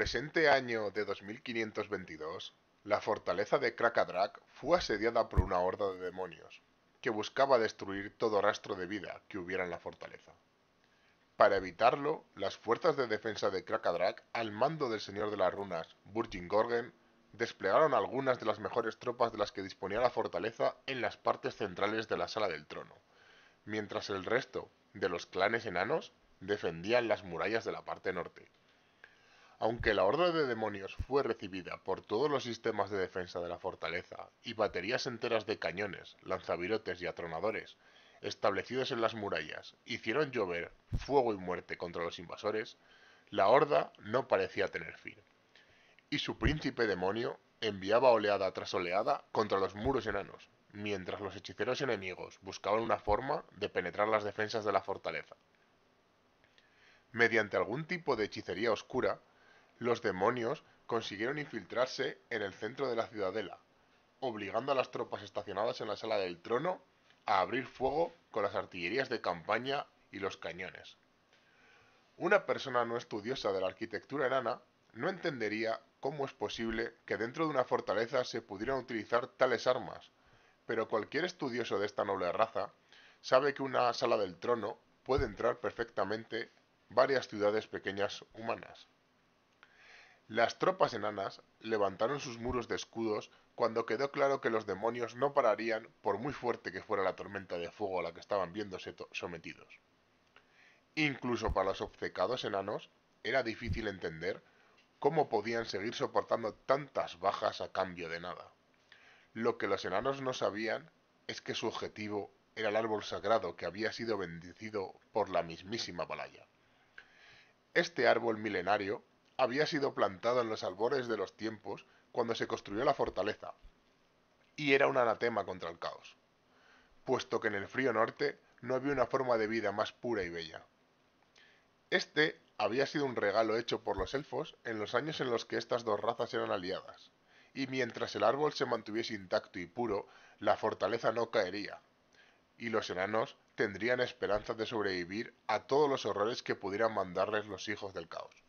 En el presente año de 2522, la fortaleza de Krakadrak fue asediada por una horda de demonios, que buscaba destruir todo rastro de vida que hubiera en la fortaleza. Para evitarlo, las fuerzas de defensa de Krakadrak, al mando del Señor de las Runas, Burjingorgen, Gorgen, desplegaron algunas de las mejores tropas de las que disponía la fortaleza en las partes centrales de la Sala del Trono, mientras el resto de los clanes enanos defendían las murallas de la parte norte. Aunque la horda de demonios fue recibida por todos los sistemas de defensa de la fortaleza y baterías enteras de cañones, lanzavirotes y atronadores, establecidos en las murallas, hicieron llover fuego y muerte contra los invasores, la horda no parecía tener fin. Y su príncipe demonio enviaba oleada tras oleada contra los muros enanos, mientras los hechiceros enemigos buscaban una forma de penetrar las defensas de la fortaleza. Mediante algún tipo de hechicería oscura, los demonios consiguieron infiltrarse en el centro de la ciudadela, obligando a las tropas estacionadas en la sala del trono a abrir fuego con las artillerías de campaña y los cañones. Una persona no estudiosa de la arquitectura enana no entendería cómo es posible que dentro de una fortaleza se pudieran utilizar tales armas, pero cualquier estudioso de esta noble raza sabe que una sala del trono puede entrar perfectamente varias ciudades pequeñas humanas. Las tropas enanas levantaron sus muros de escudos cuando quedó claro que los demonios no pararían por muy fuerte que fuera la tormenta de fuego a la que estaban viéndose sometidos. Incluso para los obcecados enanos era difícil entender cómo podían seguir soportando tantas bajas a cambio de nada. Lo que los enanos no sabían es que su objetivo era el árbol sagrado que había sido bendecido por la mismísima Balaya. Este árbol milenario había sido plantado en los albores de los tiempos cuando se construyó la fortaleza, y era un anatema contra el caos, puesto que en el frío norte no había una forma de vida más pura y bella. Este había sido un regalo hecho por los elfos en los años en los que estas dos razas eran aliadas, y mientras el árbol se mantuviese intacto y puro, la fortaleza no caería, y los enanos tendrían esperanzas de sobrevivir a todos los horrores que pudieran mandarles los hijos del caos.